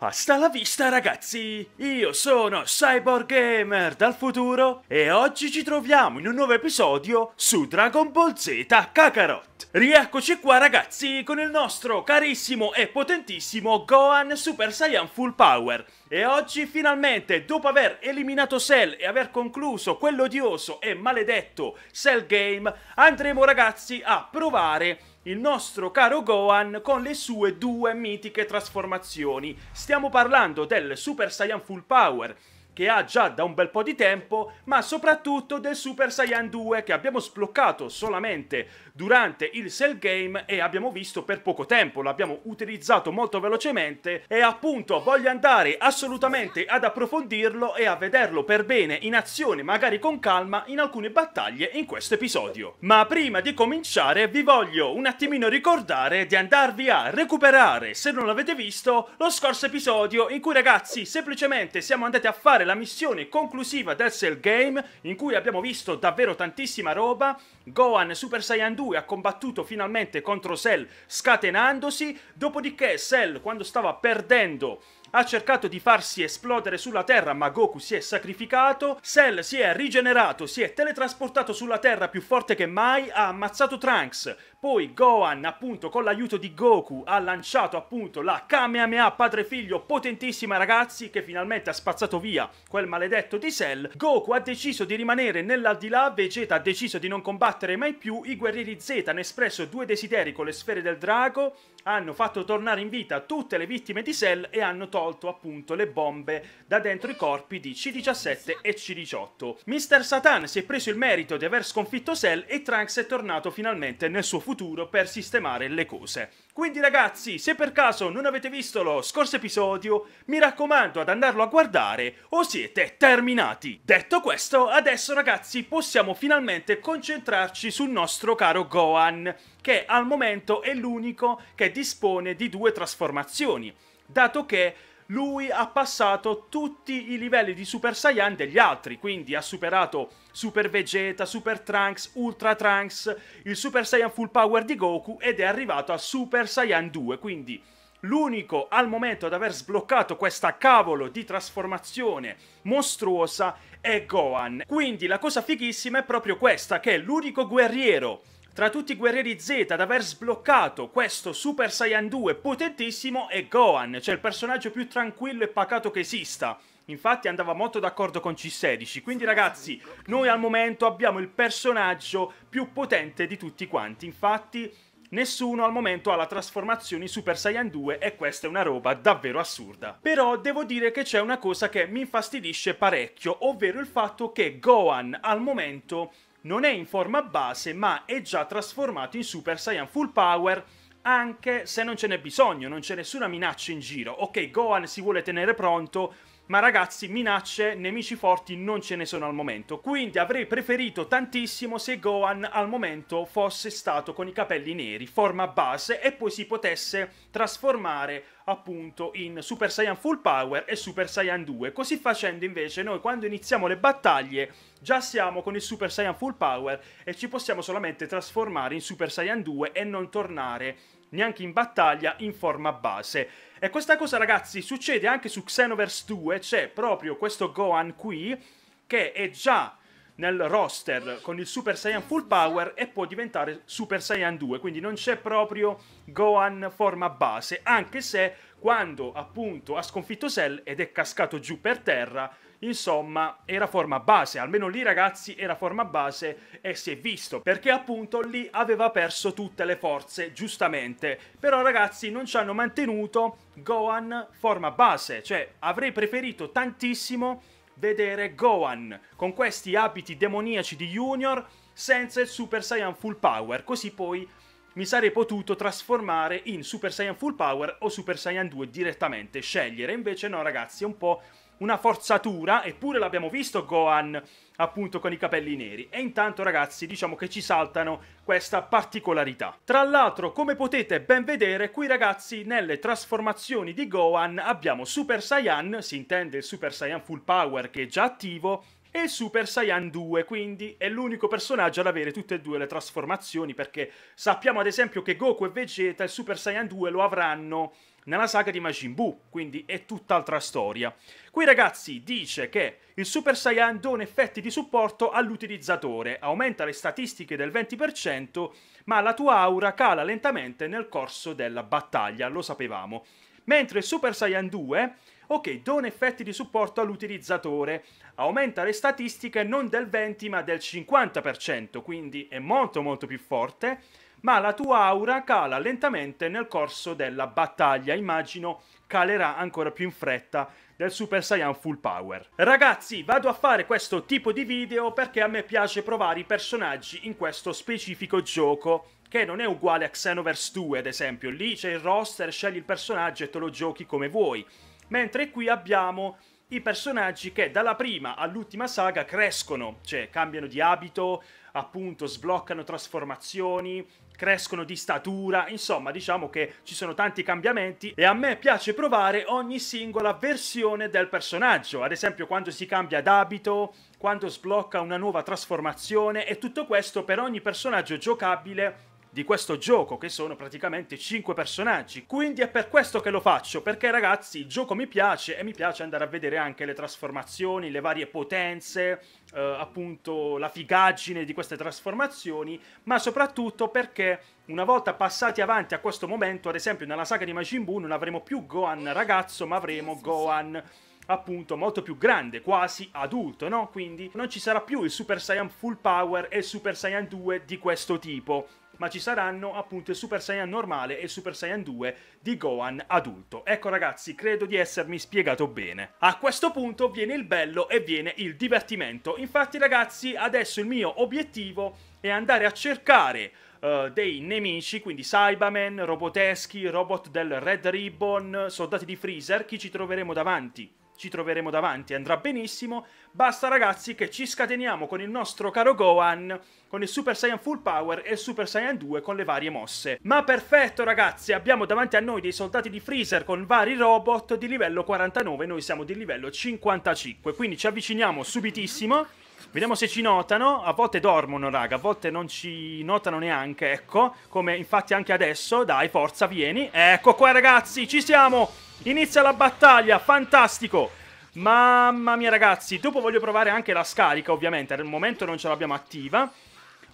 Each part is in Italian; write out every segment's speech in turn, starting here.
Hasta la vista ragazzi! Io sono Cyborg Gamer dal futuro e oggi ci troviamo in un nuovo episodio su Dragon Ball Z Kakarot. Rieccoci qua ragazzi con il nostro carissimo e potentissimo Gohan Super Saiyan Full Power. E oggi finalmente, dopo aver eliminato Cell e aver concluso quell'odioso e maledetto Cell Game, andremo ragazzi a provare il nostro caro Gohan con le sue due mitiche trasformazioni. Stiamo parlando del Super Saiyan Full Power che ha già da un bel po' di tempo, ma soprattutto del Super Saiyan 2 che abbiamo sbloccato solamente durante il Cell Game e abbiamo visto per poco tempo, l'abbiamo utilizzato molto velocemente e appunto voglio andare assolutamente ad approfondirlo e a vederlo per bene in azione, magari con calma, in alcune battaglie in questo episodio. Ma prima di cominciare vi voglio un attimino ricordare di andarvi a recuperare, se non l'avete visto, lo scorso episodio in cui ragazzi semplicemente siamo andati a fare la missione conclusiva del Cell Game in cui abbiamo visto davvero tantissima roba. Gohan Super Saiyan 2 ha combattuto finalmente contro Cell scatenandosi, dopodiché Cell quando stava perdendo ha cercato di farsi esplodere sulla Terra, ma Goku si è sacrificato. Cell si è rigenerato, si è teletrasportato sulla Terra più forte che mai, ha ammazzato Trunks, poi Gohan, appunto, con l'aiuto di Goku, ha lanciato appunto la Kamehameha padre figlio potentissima ragazzi che finalmente ha spazzato via quel maledetto di Cell. Goku ha deciso di rimanere nell'aldilà, Vegeta ha deciso di non combattere mai più, i guerrieri Z hanno espresso due desideri con le sfere del drago, hanno fatto tornare in vita tutte le vittime di Cell e hanno tolto appunto le bombe da dentro i corpi di C-17 e C-18. Mister Satan si è preso il merito di aver sconfitto Cell e Trunks è tornato finalmente nel suo futuro per sistemare le cose. Quindi ragazzi, se per caso non avete visto lo scorso episodio, mi raccomando ad andarlo a guardare o siete terminati. Detto questo, adesso ragazzi possiamo finalmente concentrarci sul nostro caro Gohan, che al momento è l'unico che dispone di due trasformazioni, dato che lui ha passato tutti i livelli di Super Saiyan degli altri, quindi ha superato Super Vegeta, Super Trunks, Ultra Trunks, il Super Saiyan Full Power di Goku ed è arrivato a Super Saiyan 2, quindi l'unico al momento ad aver sbloccato questa cavolo di trasformazione mostruosa è Gohan. Quindi la cosa fighissima è proprio questa, che è l'unico guerriero tra tutti i guerrieri Z ad aver sbloccato questo Super Saiyan 2 potentissimo è Gohan, cioè il personaggio più tranquillo e pacato che esista. Infatti andava molto d'accordo con C16, quindi ragazzi, noi al momento abbiamo il personaggio più potente di tutti quanti. Infatti Nessuno al momento ha la trasformazione in Super Saiyan 2 e questa è una roba davvero assurda. Però devo dire che c'è una cosa che mi infastidisce parecchio, ovvero il fatto che Gohan al momento non è in forma base ma è già trasformato in Super Saiyan Full Power anche se non ce n'è bisogno, non c'è nessuna minaccia in giro. Ok, Gohan si vuole tenere pronto, ma ragazzi minacce, nemici forti non ce ne sono al momento, quindi avrei preferito tantissimo se Gohan al momento fosse stato con i capelli neri, forma base e poi si potesse trasformare appunto in Super Saiyan Full Power e Super Saiyan 2. Così facendo invece noi quando iniziamo le battaglie già siamo con il Super Saiyan Full Power e ci possiamo solamente trasformare in Super Saiyan 2 e non tornare neanche in battaglia, in forma base. E questa cosa, ragazzi, succede anche su Xenoverse 2, c'è proprio questo Gohan qui, che è già nel roster con il Super Saiyan Full Power e può diventare Super Saiyan 2, quindi non c'è proprio Gohan forma base, anche se quando appunto ha sconfitto Cell ed è cascato giù per terra, Insomma, era forma base, almeno lì ragazzi era forma base e si è visto, perché appunto lì aveva perso tutte le forze, giustamente. Però ragazzi non ci hanno mantenuto Gohan forma base, cioè avrei preferito tantissimo vedere Gohan con questi abiti demoniaci di Junior senza il Super Saiyan Full Power, così poi mi sarei potuto trasformare in Super Saiyan Full Power o Super Saiyan 2 direttamente, scegliere, invece no ragazzi, è un po' una forzatura, eppure l'abbiamo visto Gohan appunto con i capelli neri. E intanto ragazzi diciamo che ci saltano questa particolarità. Tra l'altro come potete ben vedere qui ragazzi nelle trasformazioni di Gohan abbiamo Super Saiyan, si intende il Super Saiyan Full Power che è già attivo, e Super Saiyan 2, quindi è l'unico personaggio ad avere tutte e due le trasformazioni perché sappiamo ad esempio che Goku e Vegeta il Super Saiyan 2 lo avranno nella saga di Majin Buu, quindi è tutt'altra storia. Qui ragazzi dice che il Super Saiyan dona effetti di supporto all'utilizzatore, aumenta le statistiche del 20%, ma la tua aura cala lentamente nel corso della battaglia, lo sapevamo. Mentre il Super Saiyan 2 ok, dona effetti di supporto all'utilizzatore, aumenta le statistiche non del 20 ma del 50%, quindi è molto molto più forte, ma la tua aura cala lentamente nel corso della battaglia. Immagino calerà ancora più in fretta del Super Saiyan Full Power. Ragazzi, vado a fare questo tipo di video perché a me piace provare i personaggi in questo specifico gioco che non è uguale a Xenoverse 2 ad esempio, lì c'è il roster, scegli il personaggio e te lo giochi come vuoi, mentre qui abbiamo i personaggi che dalla prima all'ultima saga crescono, cioè cambiano di abito, appunto sbloccano trasformazioni, crescono di statura, insomma diciamo che ci sono tanti cambiamenti e a me piace provare ogni singola versione del personaggio, ad esempio quando si cambia d'abito, quando sblocca una nuova trasformazione e tutto questo per ogni personaggio giocabile di questo gioco che sono praticamente 5 personaggi quindi è per questo che lo faccio perché ragazzi il gioco mi piace e mi piace andare a vedere anche le trasformazioni le varie potenze eh, appunto la figaggine di queste trasformazioni ma soprattutto perché una volta passati avanti a questo momento ad esempio nella saga di Majin Buu non avremo più Gohan ragazzo ma avremo Gohan appunto molto più grande, quasi adulto, no? Quindi non ci sarà più il Super Saiyan Full Power e il Super Saiyan 2 di questo tipo ma ci saranno appunto il Super Saiyan normale e il Super Saiyan 2 di Gohan adulto. Ecco ragazzi, credo di essermi spiegato bene. A questo punto viene il bello e viene il divertimento. Infatti ragazzi, adesso il mio obiettivo è andare a cercare Uh, dei nemici, quindi Cybermen, Roboteschi, robot del Red Ribbon, soldati di Freezer, chi ci troveremo davanti ci troveremo davanti, andrà benissimo. Basta ragazzi che ci scateniamo con il nostro caro Gohan, con il Super Saiyan Full Power e il Super Saiyan 2 con le varie mosse. Ma perfetto ragazzi, abbiamo davanti a noi dei soldati di Freezer con vari robot di livello 49, noi siamo di livello 55, quindi ci avviciniamo subitissimo. Vediamo se ci notano, a volte dormono raga, a volte non ci notano neanche, ecco, come infatti anche adesso, dai forza vieni, ecco qua ragazzi, ci siamo, Inizia la battaglia, fantastico! Mamma mia ragazzi, dopo voglio provare anche la scarica ovviamente, al momento non ce l'abbiamo attiva.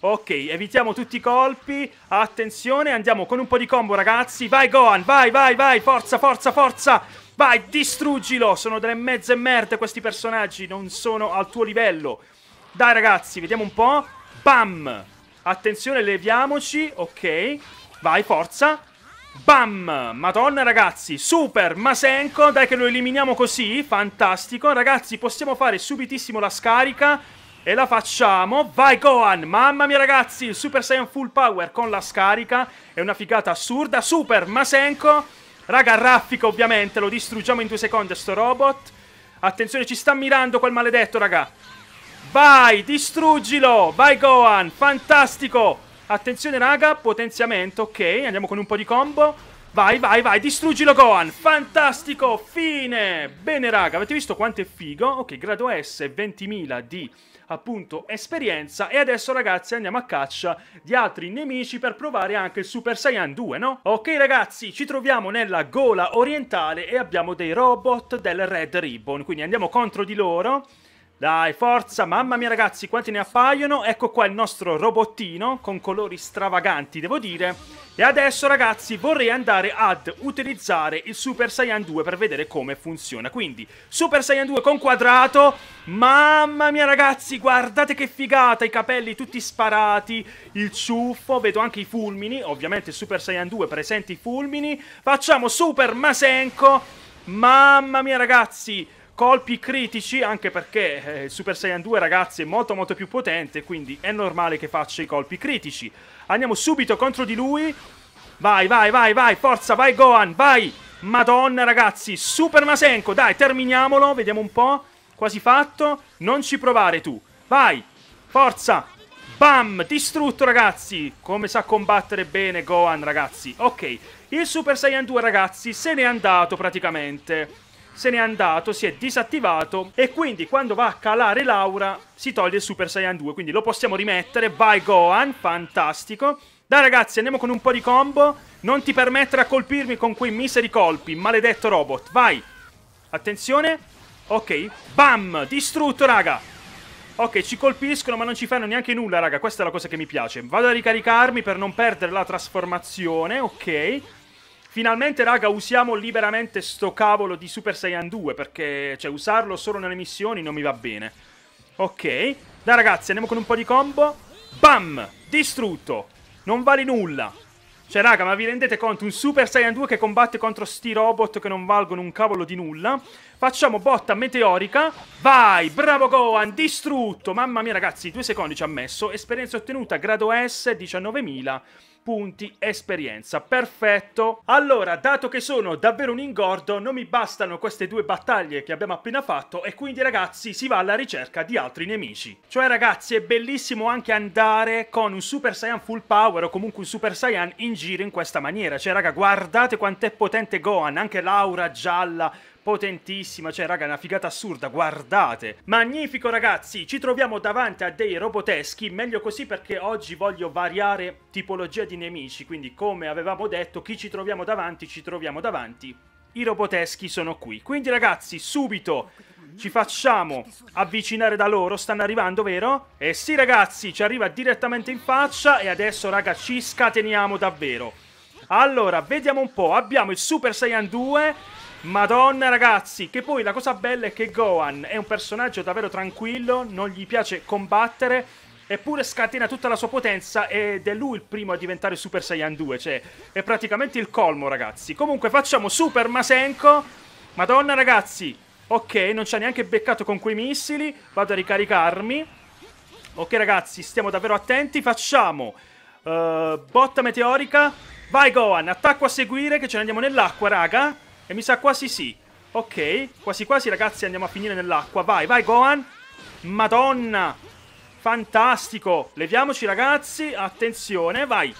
Ok, evitiamo tutti i colpi, attenzione, andiamo con un po' di combo ragazzi. Vai Gohan, vai, vai, vai, forza, forza, forza! Vai, distruggilo! Sono delle mezze merde questi personaggi, non sono al tuo livello. Dai ragazzi, vediamo un po'. Bam! Attenzione, leviamoci, ok. Vai, forza. Bam! Madonna ragazzi, super Masenko, dai che lo eliminiamo così, fantastico. Ragazzi, possiamo fare subitissimo la scarica e la facciamo. Vai Gohan! Mamma mia ragazzi, il Super Saiyan Full Power con la scarica è una figata assurda. Super Masenko, raga raffica ovviamente, lo distruggiamo in due secondi sto robot. Attenzione, ci sta mirando quel maledetto raga. Vai, distruggilo! Vai Gohan, fantastico! Attenzione raga, potenziamento, ok, andiamo con un po' di combo. Vai, vai, vai, distruggilo Gohan, fantastico, fine. Bene raga, avete visto quanto è figo? Ok, grado S, 20.000 di appunto esperienza e adesso ragazzi andiamo a caccia di altri nemici per provare anche il Super Saiyan 2 no? Ok ragazzi ci troviamo nella gola orientale e abbiamo dei robot del Red Ribbon quindi andiamo contro di loro dai, forza, mamma mia ragazzi, quanti ne appaiono? Ecco qua il nostro robottino con colori stravaganti, devo dire. E adesso ragazzi vorrei andare ad utilizzare il Super Saiyan 2 per vedere come funziona. Quindi Super Saiyan 2 con quadrato. Mamma mia ragazzi, guardate che figata, i capelli tutti sparati, il ciuffo, vedo anche i fulmini, ovviamente Super Saiyan 2 presenti i fulmini. Facciamo Super Masenko. Mamma mia ragazzi, colpi critici anche perché eh, il Super Saiyan 2 ragazzi è molto molto più potente quindi è normale che faccia i colpi critici andiamo subito contro di lui vai vai vai vai forza vai Gohan vai madonna ragazzi Super Masenko dai terminiamolo vediamo un po' quasi fatto non ci provare tu vai forza Bam! Distrutto, ragazzi! Come sa combattere bene Gohan, ragazzi. Ok, il Super Saiyan 2, ragazzi, se n'è andato praticamente se n'è andato, si è disattivato e quindi quando va a calare Laura si toglie il Super Saiyan 2, quindi lo possiamo rimettere, vai Gohan, fantastico. Dai ragazzi, andiamo con un po' di combo, non ti permettere a colpirmi con quei miseri colpi, maledetto robot, vai. Attenzione, ok, bam, distrutto raga. Ok, ci colpiscono ma non ci fanno neanche nulla raga, questa è la cosa che mi piace. Vado a ricaricarmi per non perdere la trasformazione, ok. Finalmente, raga, usiamo liberamente sto cavolo di Super Saiyan 2, perché, cioè, usarlo solo nelle missioni non mi va bene. Ok. Dai, ragazzi, andiamo con un po' di combo. Bam! Distrutto! Non vale nulla. Cioè, raga, ma vi rendete conto? Un Super Saiyan 2 che combatte contro sti robot che non valgono un cavolo di nulla. Facciamo botta meteorica. Vai! Bravo Gohan! Distrutto! Mamma mia, ragazzi, due secondi ci ha messo. Esperienza ottenuta, grado S, 19.000 punti esperienza. Perfetto. Allora, dato che sono davvero un ingordo, non mi bastano queste due battaglie che abbiamo appena fatto e quindi ragazzi si va alla ricerca di altri nemici. Cioè ragazzi è bellissimo anche andare con un Super Saiyan full power o comunque un Super Saiyan in giro in questa maniera. Cioè raga guardate quant'è potente Gohan, anche l'aura gialla potentissima, cioè raga è una figata assurda, guardate. Magnifico ragazzi, ci troviamo davanti a dei roboteschi, meglio così perché oggi voglio variare tipologia di nemici, quindi come avevamo detto, chi ci troviamo davanti, ci troviamo davanti. I roboteschi sono qui, quindi ragazzi subito ci facciamo avvicinare da loro, stanno arrivando vero? E eh sì ragazzi, ci arriva direttamente in faccia e adesso raga ci scateniamo davvero. Allora, vediamo un po', abbiamo il Super Saiyan 2 Madonna ragazzi, che poi la cosa bella è che Gohan è un personaggio davvero tranquillo, non gli piace combattere, eppure scatena tutta la sua potenza ed è lui il primo a diventare Super Saiyan 2, cioè è praticamente il colmo ragazzi. Comunque facciamo Super Masenko, Madonna ragazzi, ok non ci ha neanche beccato con quei missili, vado a ricaricarmi. Ok ragazzi, stiamo davvero attenti, facciamo uh, botta meteorica, vai Gohan, attacco a seguire che ce ne andiamo nell'acqua raga. E mi sa quasi sì. Ok, quasi quasi ragazzi andiamo a finire nell'acqua. Vai, vai Gohan. Madonna. Fantastico. Leviamoci ragazzi. Attenzione, vai.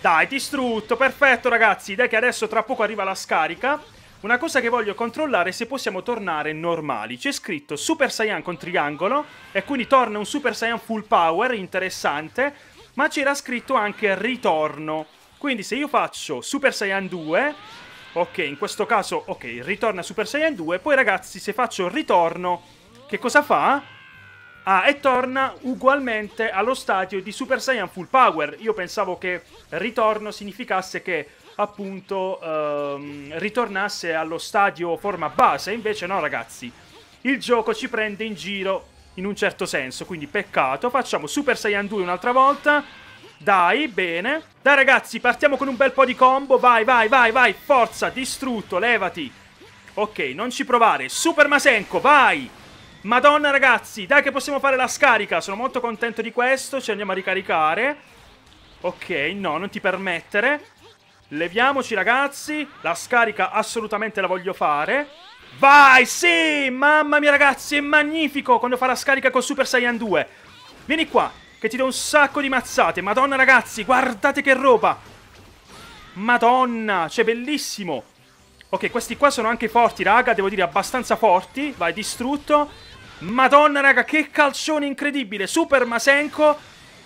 Dai, distrutto. Perfetto ragazzi. Dai che adesso tra poco arriva la scarica. Una cosa che voglio controllare è se possiamo tornare normali. C'è scritto Super Saiyan con triangolo e quindi torna un Super Saiyan full power, interessante, ma c'era scritto anche ritorno. Quindi se io faccio Super Saiyan 2 Ok, in questo caso, ok, ritorna Super Saiyan 2. Poi, ragazzi, se faccio ritorno, che cosa fa? Ah, e torna ugualmente allo stadio di Super Saiyan Full Power. Io pensavo che ritorno significasse che appunto ehm, ritornasse allo stadio forma base, invece no ragazzi. Il gioco ci prende in giro in un certo senso, quindi peccato. Facciamo Super Saiyan 2 un'altra volta. Dai, bene. Dai ragazzi, partiamo con un bel po' di combo. Vai, vai, vai, vai. Forza, distrutto, levati. Ok, non ci provare. Super Masenko, vai. Madonna ragazzi, dai che possiamo fare la scarica. Sono molto contento di questo. Ci andiamo a ricaricare. Ok, no, non ti permettere. Leviamoci ragazzi. La scarica assolutamente la voglio fare. Vai, sì! Mamma mia ragazzi, è magnifico quando fa la scarica con Super Saiyan 2. Vieni qua, che ti do un sacco di mazzate. Madonna, ragazzi, guardate che roba. Madonna, cioè, bellissimo. Ok, questi qua sono anche forti, raga. Devo dire, abbastanza forti. Vai, distrutto. Madonna, raga, che calcione incredibile. Super Masenko.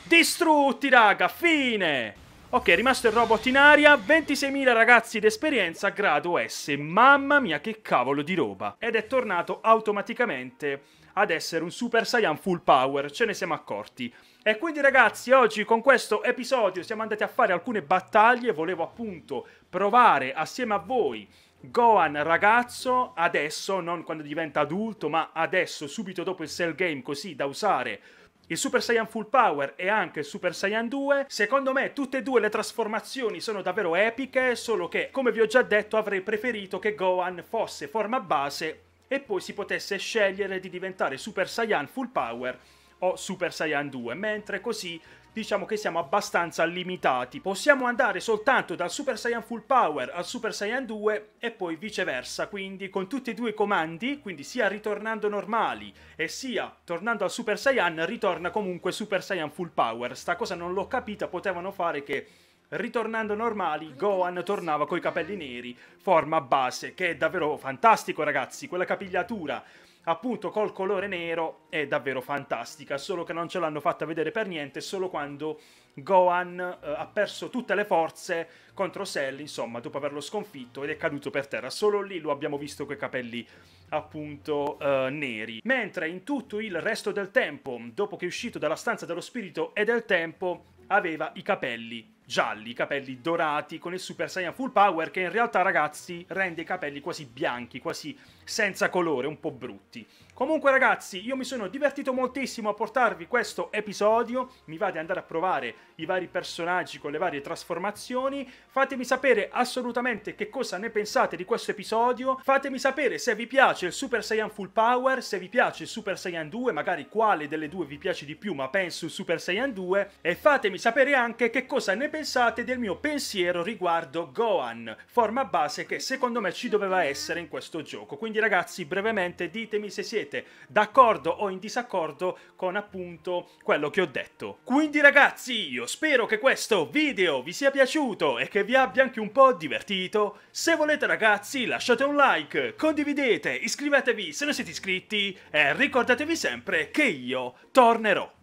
Distrutti, raga. Fine. Ok, è rimasto il robot in aria, 26.000 ragazzi d'esperienza, grado S. Mamma mia, che cavolo di roba! Ed è tornato automaticamente ad essere un Super Saiyan full power, ce ne siamo accorti. E quindi ragazzi, oggi con questo episodio siamo andati a fare alcune battaglie, volevo appunto provare assieme a voi Gohan ragazzo, adesso, non quando diventa adulto, ma adesso, subito dopo il Cell Game, così da usare il Super Saiyan Full Power e anche il Super Saiyan 2, secondo me tutte e due le trasformazioni sono davvero epiche, solo che, come vi ho già detto, avrei preferito che Gohan fosse forma base e poi si potesse scegliere di diventare Super Saiyan Full Power o Super Saiyan 2, mentre così diciamo che siamo abbastanza limitati. Possiamo andare soltanto dal Super Saiyan Full Power al Super Saiyan 2 e poi viceversa, quindi con tutti e due i comandi, quindi sia ritornando normali e sia tornando al Super Saiyan, ritorna comunque Super Saiyan Full Power. Sta cosa non l'ho capita, potevano fare che Ritornando normali, Gohan tornava coi capelli neri, forma base, che è davvero fantastico ragazzi, quella capigliatura appunto col colore nero è davvero fantastica, solo che non ce l'hanno fatta vedere per niente, solo quando Gohan eh, ha perso tutte le forze contro Cell, insomma, dopo averlo sconfitto ed è caduto per terra, solo lì lo abbiamo visto coi capelli appunto eh, neri. Mentre in tutto il resto del tempo, dopo che è uscito dalla stanza dello spirito e del tempo, aveva i capelli gialli, capelli dorati con il Super Saiyan Full Power che in realtà ragazzi rende i capelli quasi bianchi, quasi senza colore, un po' brutti. Comunque ragazzi, io mi sono divertito moltissimo a portarvi questo episodio, mi va di andare a provare i vari personaggi con le varie trasformazioni, fatemi sapere assolutamente che cosa ne pensate di questo episodio, fatemi sapere se vi piace il Super Saiyan Full Power, se vi piace il Super Saiyan 2, magari quale delle due vi piace di più, ma penso il Super Saiyan 2, e fatemi sapere anche che cosa ne pensate del mio pensiero riguardo Gohan, forma base che secondo me ci doveva essere in questo gioco, quindi quindi ragazzi, brevemente ditemi se siete d'accordo o in disaccordo con appunto quello che ho detto. Quindi ragazzi, io spero che questo video vi sia piaciuto e che vi abbia anche un po' divertito. Se volete ragazzi, lasciate un like, condividete, iscrivetevi se non siete iscritti e ricordatevi sempre che io tornerò.